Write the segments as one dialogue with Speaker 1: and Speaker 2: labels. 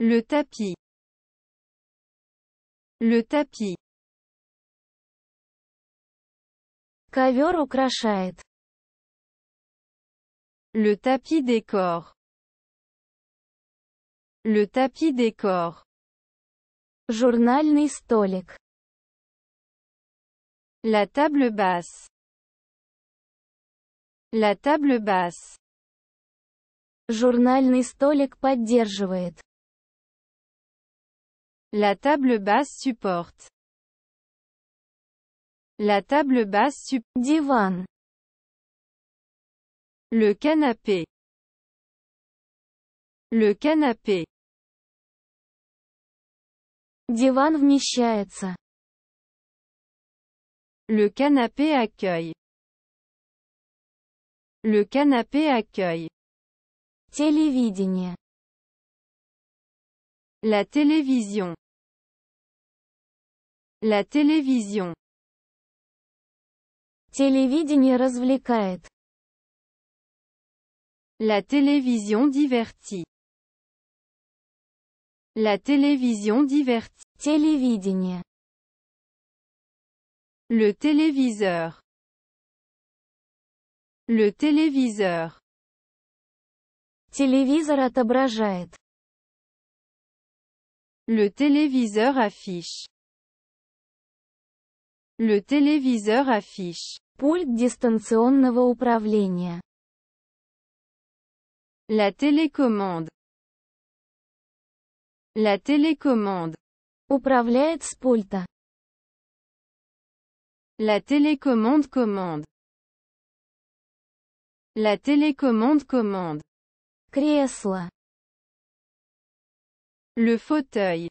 Speaker 1: Le tapis. Le tapis. Ковер украшает. Le tapis décor. Le tapis décor. Журнальный столик. La table basse. La table basse. Журнальный столик поддерживает. La table basse support. La table basse sup... Диван. Le canapé. Le canapé. Диван вмещается. Le canapé accueille. Le canapé accueille. Телевидение. La télévision. La télévision. La télévision divertit. La télévision divertit. télévision, Le téléviseur. Le téléviseur. Téléviseur отображает. Le téléviseur affiche. Le téléviseur affiche. Пульт дистанционного управления. La télécommande. La télécommande. Управляет с пульта. La télécommande commande. La télécommande commande. Le fauteuil.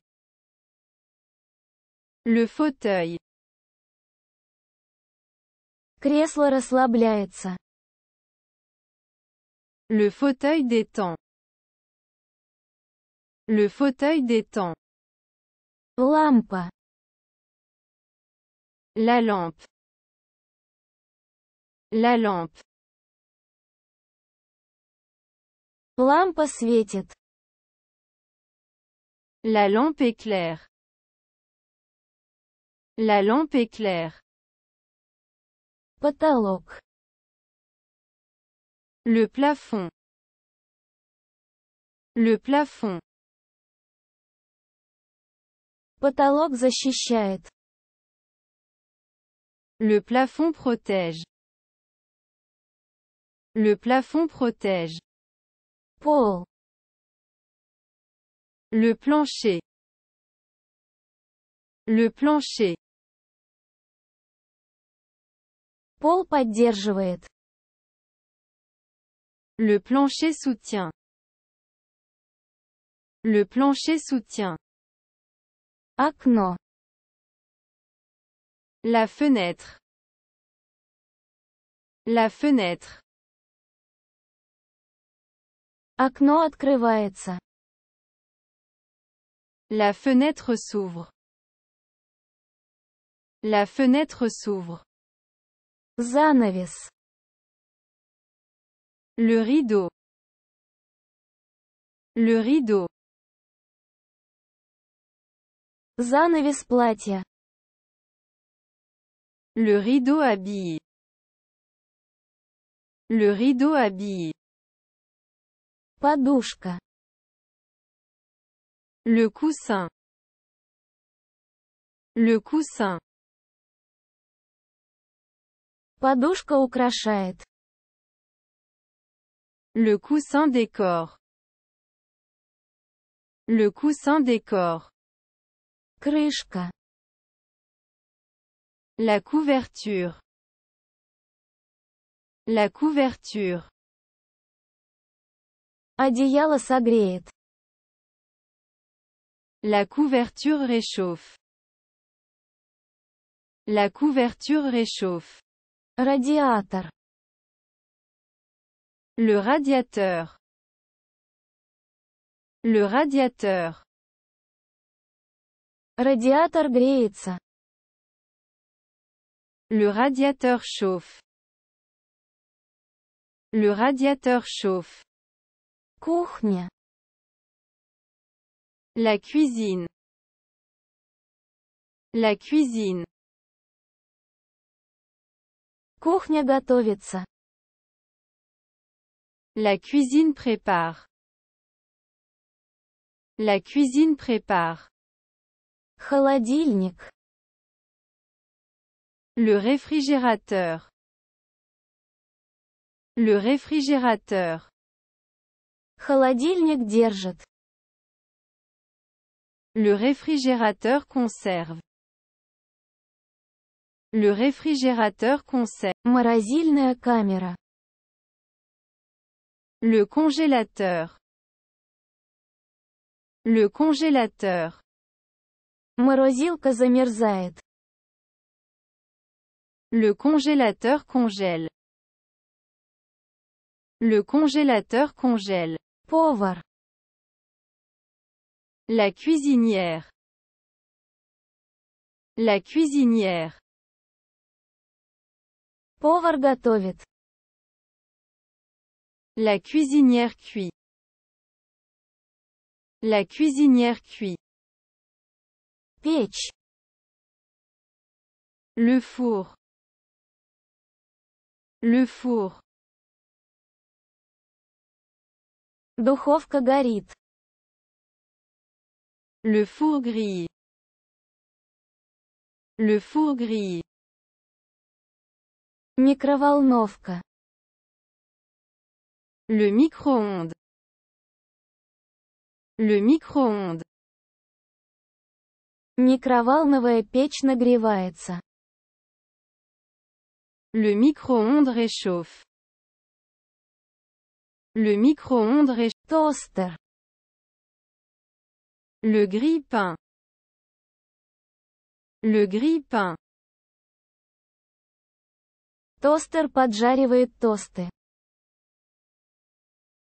Speaker 1: Le fauteuil. Кресло расслабляется. Le fauteuil détend. Le fauteuil détend. Lampe. La lampe. La lampe. Лампа светит. La lampe éclaire. La lampe éclaire. claire. Le plafond. Le plafond. Потолок защищает. Le plafond protège. Le plafond protège. Le plancher. Le plancher. Pol поддерживает. Le plancher soutient. Le plancher soutient. Окно. La fenêtre. La fenêtre. Окно открывается. La fenêtre s'ouvre. La fenêtre s'ouvre. Занавес. Le rideau. Le rideau. Занавес платья. Le rideau habille. Le rideau habille. Подушка. Le coussin. Le coussin. Подушка украшает. Le coussin décor, Le coussin décor, Крышка. La couverture. La couverture. La couverture réchauffe. La couverture réchauffe. Radiateur. Le radiateur. Le radiateur. Radiateur греется. Le radiateur chauffe. Le radiateur chauffe. La cuisine. La cuisine. Кухня готовится. La cuisine prépare. La cuisine prépare. Холодильник. Le réfrigérateur. Le réfrigérateur. Холодильник держит. Le réfrigérateur conserve. Le réfrigérateur conserve. Морозильная камера. Le congélateur. Le congélateur. Морозилка замерзает. Le congélateur congèle. Le congélateur congèle. Повар. La cuisinière. La cuisinière. Повар La cuisinière cuit. La cuisinière cuit. Peach. Le four. Le four. Духовка горит. Le four grille. Le four grille. Микроволновка. Le micro-ondes. Le micro-ondes. Микроволновая печь нагревается. Le micro-ondes réchauffe. Le micro-ondes toaster. Le gris pain Le gris pain Toaster. поджаривает тосты.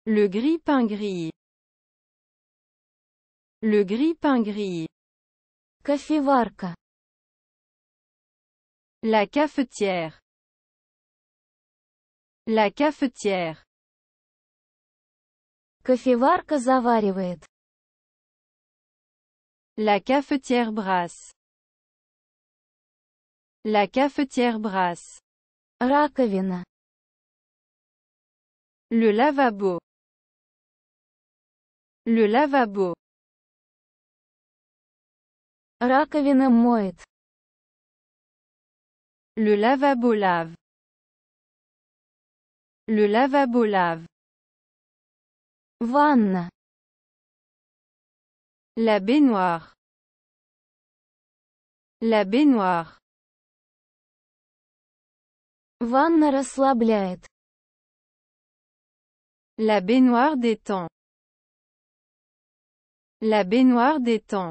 Speaker 1: Le gris pain gris. Le gris pain gris. Кофеварка. La cafetière. La cafetière. La cafetière brasse. La cafetière brasse. Раковина. Le lavabo. Le lavabo. Раковина моет. Le lavabo lave. Le lavabo lave. Vanne. La baignoire. La baignoire. Ванна расслабляет. La baignoire détend. La baignoire détend.